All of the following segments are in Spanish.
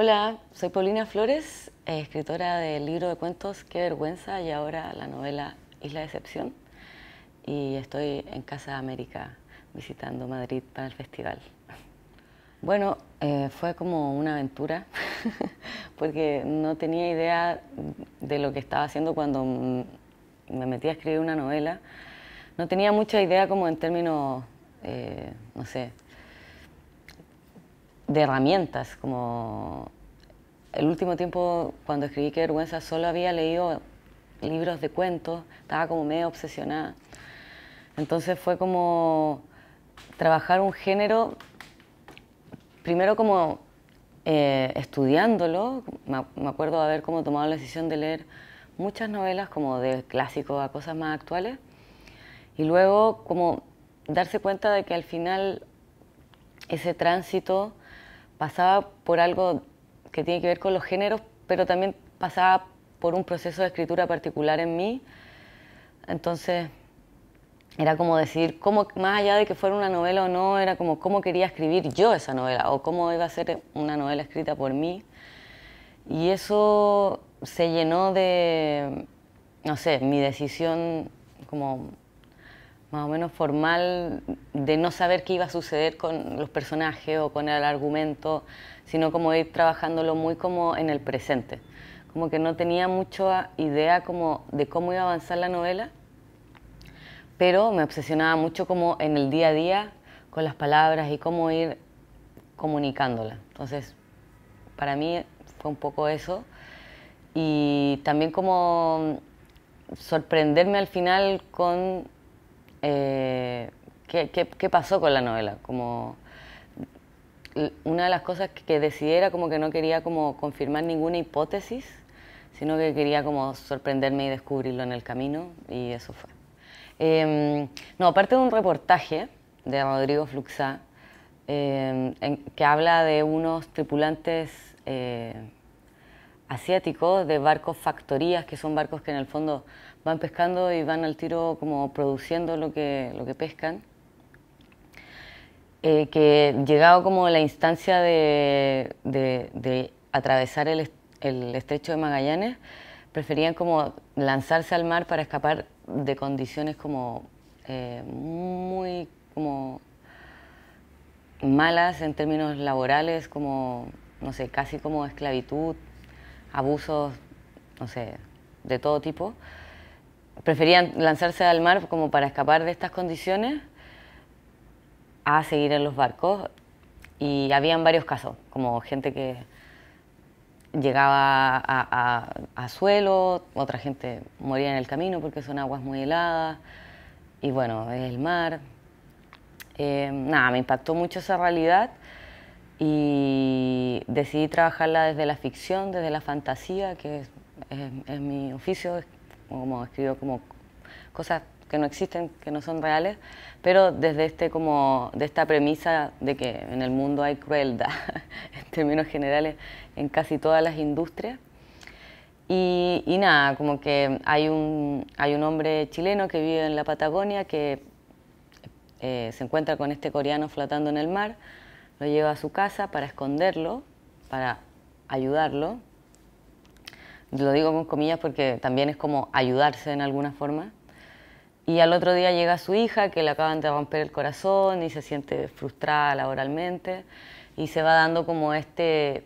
Hola, soy Paulina Flores, eh, escritora del libro de cuentos Qué vergüenza y ahora la novela Isla de Excepción. Y estoy en Casa América visitando Madrid para el festival. Bueno, eh, fue como una aventura porque no tenía idea de lo que estaba haciendo cuando me metí a escribir una novela. No tenía mucha idea como en términos, eh, no sé, de herramientas, como el último tiempo cuando escribí que vergüenza solo había leído libros de cuentos, estaba como medio obsesionada. Entonces fue como trabajar un género, primero como eh, estudiándolo, me, acuerdo de haber como tomado la decisión de leer muchas novelas como de clásicos a cosas más actuales y luego como darse cuenta de que al final ese tránsito pasaba por algo que tiene que ver con los géneros, pero también pasaba por un proceso de escritura particular en mí. Entonces, era como decir, cómo, más allá de que fuera una novela o no, era como cómo quería escribir yo esa novela o cómo iba a ser una novela escrita por mí. Y eso se llenó de, no sé, mi decisión como más o menos formal de no saber qué iba a suceder con los personajes o con el argumento, sino como ir trabajándolo muy como en el presente. Como que no tenía mucha idea como de cómo iba a avanzar la novela, pero me obsesionaba mucho como en el día a día con las palabras y cómo ir comunicándola. Entonces, para mí fue un poco eso. Y también como sorprenderme al final con eh, ¿qué, pasó con la novela. Como, una de las cosas que decidí era como que no quería como confirmar ninguna hipótesis, sino que quería como sorprenderme y descubrirlo en el camino, y eso fue. Em, no, aparte de un reportaje de Rodrigo Fluxá, em, que habla de unos tripulantes eh, asiáticos de barcos factorías, que son barcos que en el fondo van pescando y van al tiro como produciendo lo que, lo que pescan. Eh, que llegado como la instancia de, de, atravesar el, el, estrecho de Magallanes, preferían como lanzarse al mar para escapar de condiciones como eh, muy como malas en términos laborales, como, no sé, casi como esclavitud, abusos, no sé, de todo tipo preferían lanzarse al mar como para escapar de estas condiciones a seguir en los barcos. Y habían varios casos, como gente que llegaba a, suelo, otra gente moría en el camino porque son aguas muy heladas, y bueno, es el mar. Eh, nada, me impactó mucho esa realidad y decidí trabajarla desde la ficción, desde la fantasía, que es mi oficio, como escribo como cosas que no existen, que no son reales, pero desde este como de esta premisa de que en el mundo hay crueldad en términos generales en casi todas las industrias. Y, nada, como que hay un, hay un hombre chileno que vive en la Patagonia que eh, se encuentra con este coreano flotando en el mar, lo lleva a su casa para esconderlo, para ayudarlo, lo digo con comillas porque también es como ayudarse en alguna forma. Y al otro día llega su hija que le acaban de romper el corazón y se siente frustrada laboralmente y se va dando como este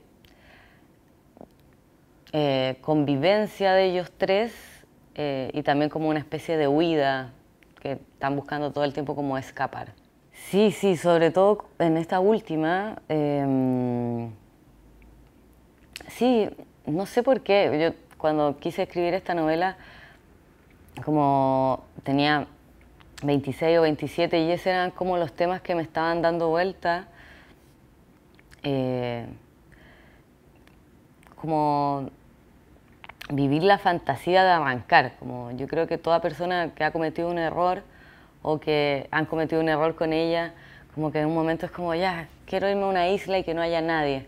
eh, convivencia de ellos tres eh, y también como una especie de huida que están buscando todo el tiempo como escapar. Sí, sí, sobre todo en esta última. Em, sí, no sé por qué, yo cuando quise escribir esta novela, como tenía 26 o 27 y esos eran como los temas que me estaban dando vuelta. Eh, como vivir la fantasía de arrancar, como yo creo que toda persona que ha cometido un error o que han cometido un error con ella, como que en un momento es como, ya, quiero irme a una isla y que no haya nadie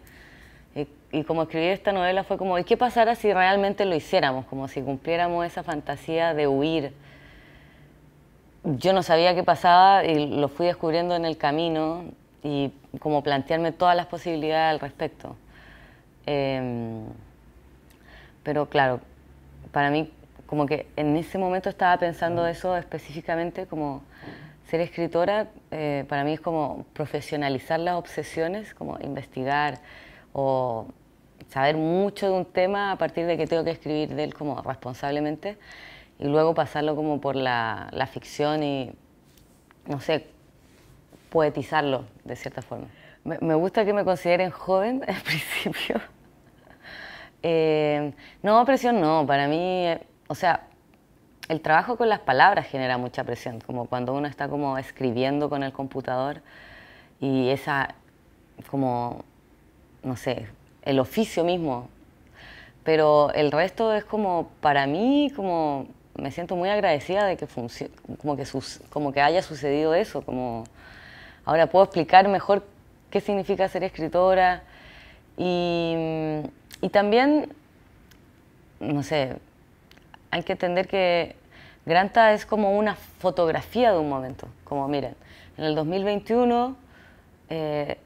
y como escribir esta novela fue como, ¿y qué pasara si realmente lo hiciéramos? Como si cumpliéramos esa fantasía de huir. Yo no sabía qué pasaba y lo fui descubriendo en el camino y como plantearme todas las posibilidades al respecto. Em, pero claro, para mí como que en ese momento estaba pensando eso específicamente como ser escritora eh, para mí es como profesionalizar las obsesiones, como investigar o saber mucho de un tema a partir de que tengo que escribir de él como responsablemente y luego pasarlo como por la, la ficción y, no sé, poetizarlo de cierta forma. Me, gusta que me consideren joven al principio. Eh, no, presión no, para mí, eh, o sea, el trabajo con las palabras genera mucha presión, como cuando uno está como escribiendo con el computador y esa como, no sé, el oficio mismo. Pero el resto es como, para mí, como me siento muy agradecida de que, como como que haya sucedido eso. Como ahora puedo explicar mejor qué significa ser escritora. Y, y también, no sé, hay que entender que Granta es como una fotografía de un momento. Como miren, en el 2021, eh,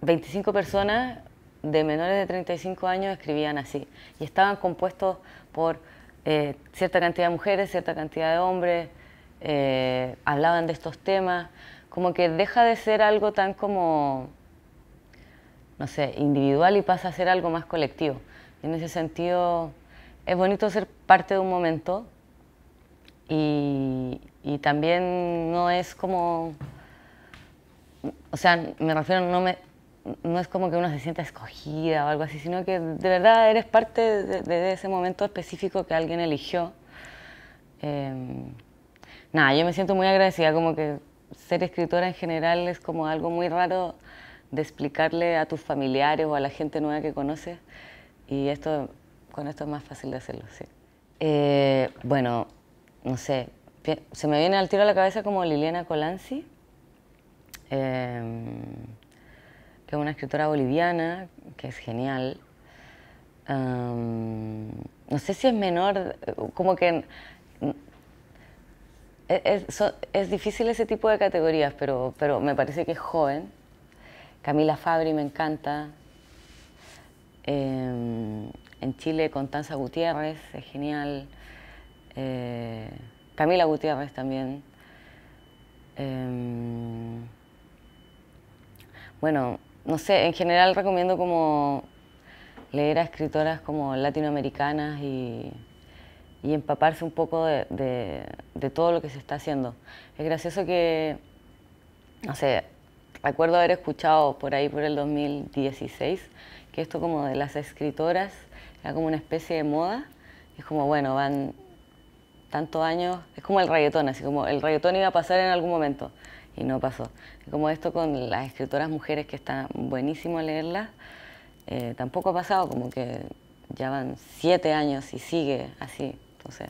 25 personas de menores de 35 años escribían así y estaban compuestos por eh, cierta cantidad de mujeres, cierta cantidad de hombres, eh, hablaban de estos temas, como que deja de ser algo tan como, no sé, individual y pasa a ser algo más colectivo. en ese sentido es bonito ser parte de un momento y, y también no es como, o sea, me refiero, no me, no es como que uno se sienta escogida o algo así, sino que de verdad eres parte de, ese momento específico que alguien eligió. Em, nada, yo me siento muy agradecida, como que ser escritora en general es como algo muy raro de explicarle a tus familiares o a la gente nueva que conoces y esto, con esto es más fácil de hacerlo, sí. Eh, bueno, no sé, se me viene al tiro a la cabeza como Liliana Colanzi. Em, una escritora boliviana, que es genial. no sé si es menor, como que... E, es, difícil ese tipo de categorías, pero, pero me parece que es joven. Camila Fabri me encanta. Em, en Chile, Constanza Gutiérrez, es genial. Eh, Camila Gutiérrez también. Em, bueno, no sé, en general recomiendo como leer a escritoras como latinoamericanas y, empaparse un poco de, todo lo que se está haciendo. Es gracioso que, no sé, recuerdo haber escuchado por ahí por el 2016 que esto como de las escritoras era como una especie de moda. Es como, bueno, van tantos años, es como el reggaetón, así como el reggaetón iba a pasar en algún momento y no pasó. Como esto con las escritoras mujeres, que están buenísimo leerlas, eh, tampoco ha pasado, como que ya van siete años y sigue así. Entonces,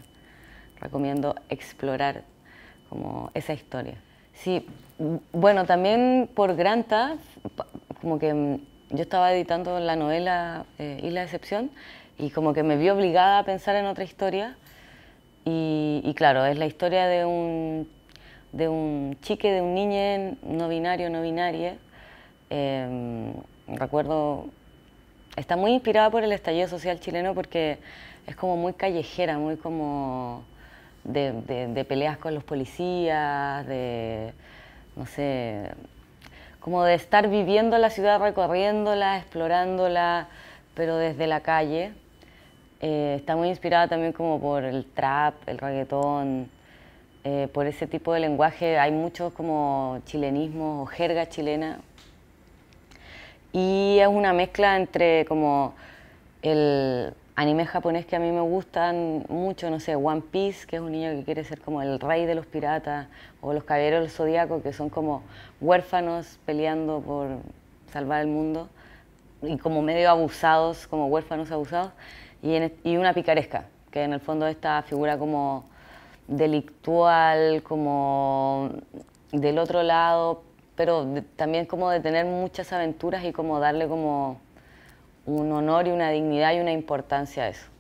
recomiendo explorar como esa historia. Sí, bueno, también por Granta, como que mm, yo estaba editando la novela eh, Isla de Excepción y como que me vi obligada a pensar en otra historia. y claro, es la historia de un de un chique, de un niño no binario, no binaria. Em, recuerdo, está muy inspirada por el estallido social chileno porque es como muy callejera, muy como de, peleas con los policías, de, no sé, como de estar viviendo la ciudad, recorriéndola, explorándola, pero desde la calle. Eh, está muy inspirada también como por el trap, el reggaetón, eh, por ese tipo de lenguaje hay muchos como chilenismos o jerga chilena. Y es una mezcla entre como el anime japonés que a mí me gustan mucho, no sé, One Piece, que es un niño que quiere ser como el rey de los piratas, o los caballeros del zodiaco, que son como huérfanos peleando por salvar el mundo, y como medio abusados, como huérfanos abusados, y, y una picaresca, que en el fondo esta figura como delictual, como del otro lado, pero también como de tener muchas aventuras y como darle como un honor y una dignidad y una importancia a eso.